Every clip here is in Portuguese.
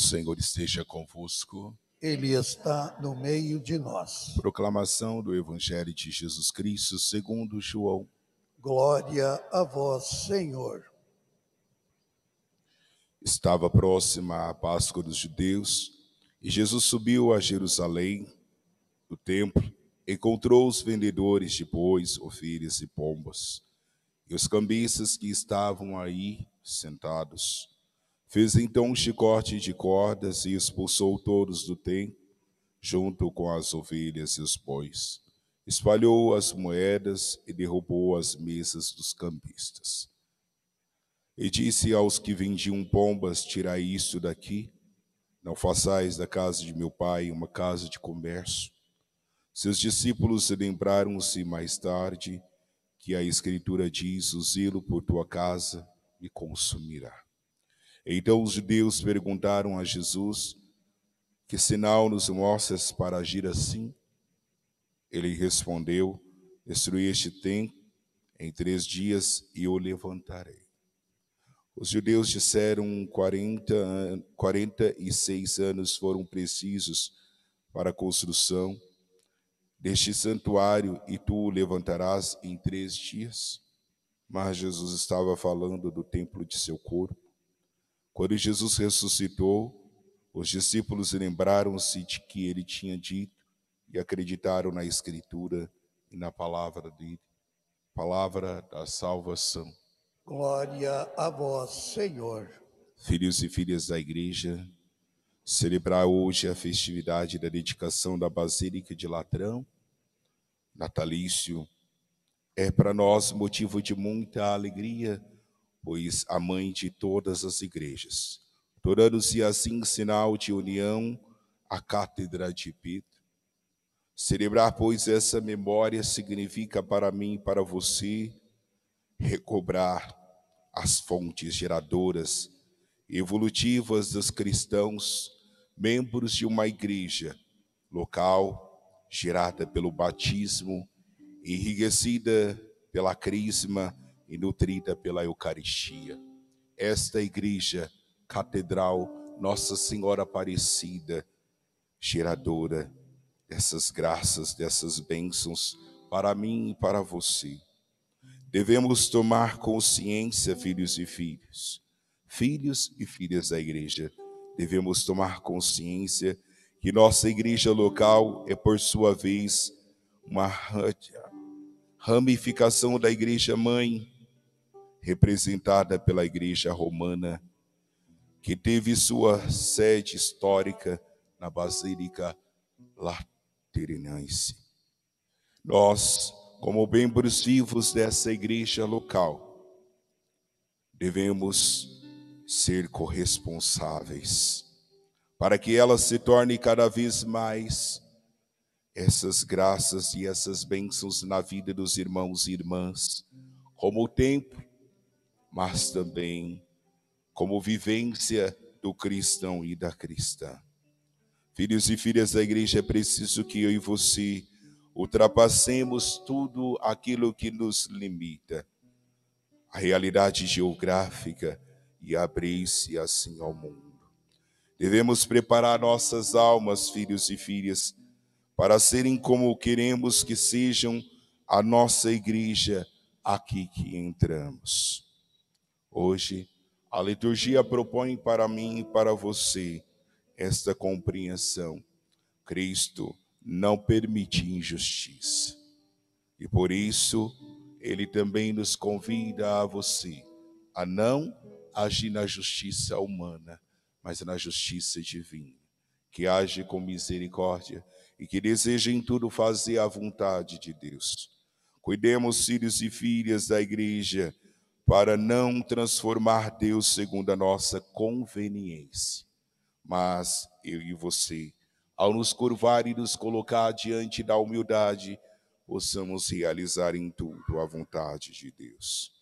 Senhor esteja convosco. Ele está no meio de nós. Proclamação do Evangelho de Jesus Cristo, segundo João. Glória a vós, Senhor. Estava próxima a Páscoa dos judeus, e Jesus subiu a Jerusalém, do templo, encontrou os vendedores de bois, ovelhas e pombas, e os cambistas que estavam aí sentados. Fez então um chicote de cordas e expulsou todos do tem, junto com as ovelhas e os bois. Espalhou as moedas e derrubou as mesas dos cambistas. E disse aos que vendiam pombas: Tirai isto daqui, não façais da casa de meu pai uma casa de comércio. Seus discípulos se lembraram-se mais tarde que a Escritura diz: O zelo por tua casa me consumirá. Então os judeus perguntaram a Jesus: Que sinal nos mostras para agir assim? Ele respondeu: Destruí este templo em três dias e o levantarei. Os judeus disseram: 40, 46 anos foram precisos para a construção deste santuário e tu o levantarás em três dias. Mas Jesus estava falando do templo de seu corpo. Quando Jesus ressuscitou, os discípulos lembraram-se de que ele tinha dito e acreditaram na Escritura e na palavra dele, palavra da salvação. Glória a vós, Senhor. Filhos e filhas da Igreja, celebrar hoje a festividade da dedicação da Basílica de Latrão, natalício, é para nós motivo de muita alegria pois a mãe de todas as igrejas. Tornando-se assim sinal de união à cátedra de Pedro. Celebrar, pois, essa memória significa para mim e para você recobrar as fontes geradoras evolutivas dos cristãos, membros de uma igreja local gerada pelo batismo, enriquecida pela crisma, e nutrida pela Eucaristia. Esta igreja, catedral Nossa Senhora Aparecida, geradora dessas graças, dessas bênçãos para mim e para você. Devemos tomar consciência, filhos e filhas, filhos e filhas da igreja, devemos tomar consciência que nossa igreja local é, por sua vez, uma ramificação da igreja mãe representada pela Igreja Romana, que teve sua sede histórica na Basílica Lateranense. Nós, como membros vivos dessa igreja local, devemos ser corresponsáveis para que ela se torne cada vez mais essas graças e essas bênçãos na vida dos irmãos e irmãs, como o tempo mas também como vivência do cristão e da cristã. Filhos e filhas da igreja, é preciso que eu e você ultrapassemos tudo aquilo que nos limita, a realidade geográfica e abrir-se assim ao mundo. Devemos preparar nossas almas, filhos e filhas, para serem como queremos que sejam a nossa igreja aqui que entramos. Hoje, a liturgia propõe para mim e para você esta compreensão. Cristo não permite injustiça. E por isso, ele também nos convida a você a não agir na justiça humana, mas na justiça divina, que age com misericórdia e que deseja em tudo fazer a vontade de Deus. Cuidemos, filhos e filhas da igreja, para não transformar Deus segundo a nossa conveniência. Mas eu e você, ao nos curvar e nos colocar diante da humildade, possamos realizar em tudo a vontade de Deus.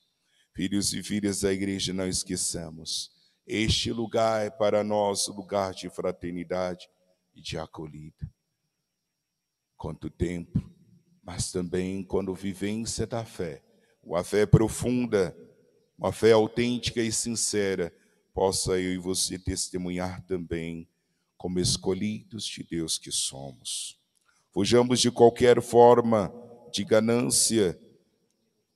Filhos e filhas da igreja, não esqueçamos, este lugar é para nós lugar de fraternidade e de acolhida. Quanto tempo, mas também quando vivência da fé, uma fé profunda, uma fé autêntica e sincera, possa eu e você testemunhar também como escolhidos de Deus que somos. Fujamos de qualquer forma de ganância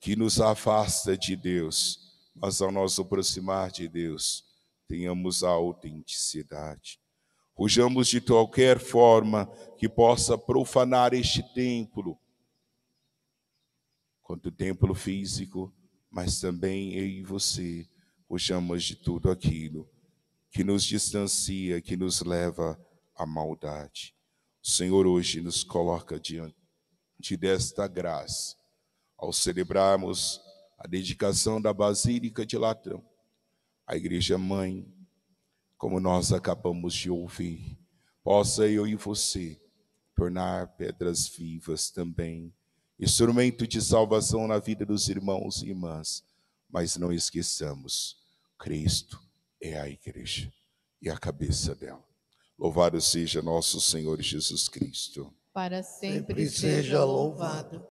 que nos afasta de Deus, mas ao nos aproximar de Deus, tenhamos a autenticidade. Fujamos de qualquer forma que possa profanar este templo, quanto templo físico, mas também eu e você fujamos de tudo aquilo que nos distancia, que nos leva à maldade. O Senhor hoje nos coloca diante desta graça, ao celebrarmos a dedicação da Basílica de Latrão, a Igreja Mãe, como nós acabamos de ouvir, possa eu e você tornar pedras vivas também instrumento de salvação na vida dos irmãos e irmãs. Mas não esqueçamos, Cristo é a igreja e a cabeça dela. Louvado seja nosso Senhor Jesus Cristo. Para sempre, sempre seja louvado.